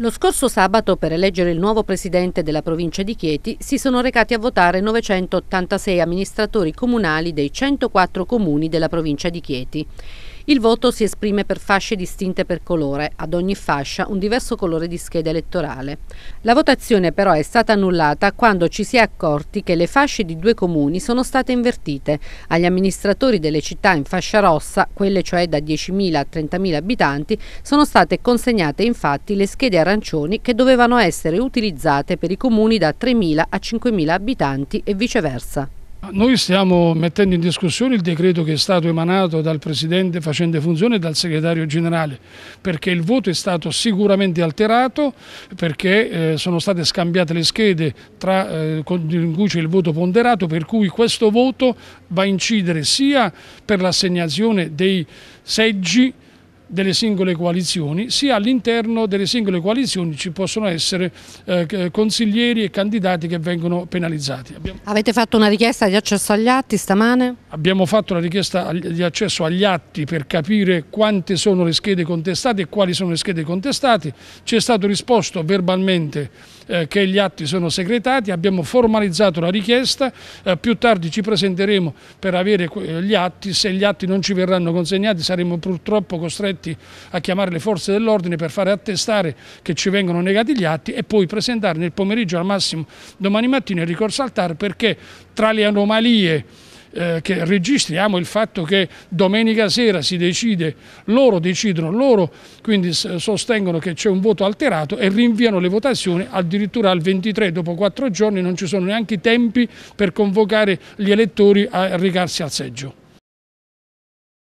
Lo scorso sabato, per eleggere il nuovo presidente della provincia di Chieti, si sono recati a votare 986 amministratori comunali dei 104 comuni della provincia di Chieti. Il voto si esprime per fasce distinte per colore, ad ogni fascia un diverso colore di scheda elettorale. La votazione però è stata annullata quando ci si è accorti che le fasce di due comuni sono state invertite. Agli amministratori delle città in fascia rossa, quelle cioè da 10.000 a 30.000 abitanti, sono state consegnate infatti le schede arancioni che dovevano essere utilizzate per i comuni da 3.000 a 5.000 abitanti e viceversa. Noi stiamo mettendo in discussione il decreto che è stato emanato dal Presidente facendo funzione e dal Segretario Generale perché il voto è stato sicuramente alterato perché eh, sono state scambiate le schede tra, eh, con, in cui c'è il voto ponderato per cui questo voto va a incidere sia per l'assegnazione dei seggi delle singole coalizioni, sia all'interno delle singole coalizioni ci possono essere eh, consiglieri e candidati che vengono penalizzati. Abbiamo... Avete fatto una richiesta di accesso agli atti stamane? Abbiamo fatto una richiesta di accesso agli atti per capire quante sono le schede contestate e quali sono le schede contestate, ci è stato risposto verbalmente eh, che gli atti sono segretati, abbiamo formalizzato la richiesta, eh, più tardi ci presenteremo per avere gli atti, se gli atti non ci verranno consegnati saremo purtroppo costretti costretti a chiamare le forze dell'ordine per fare attestare che ci vengono negati gli atti e poi presentare nel pomeriggio al massimo domani mattina il ricorso al TAR perché tra le anomalie eh, che registriamo il fatto che domenica sera si decide, loro decidono, loro quindi sostengono che c'è un voto alterato e rinviano le votazioni addirittura al 23, dopo quattro giorni non ci sono neanche i tempi per convocare gli elettori a recarsi al seggio.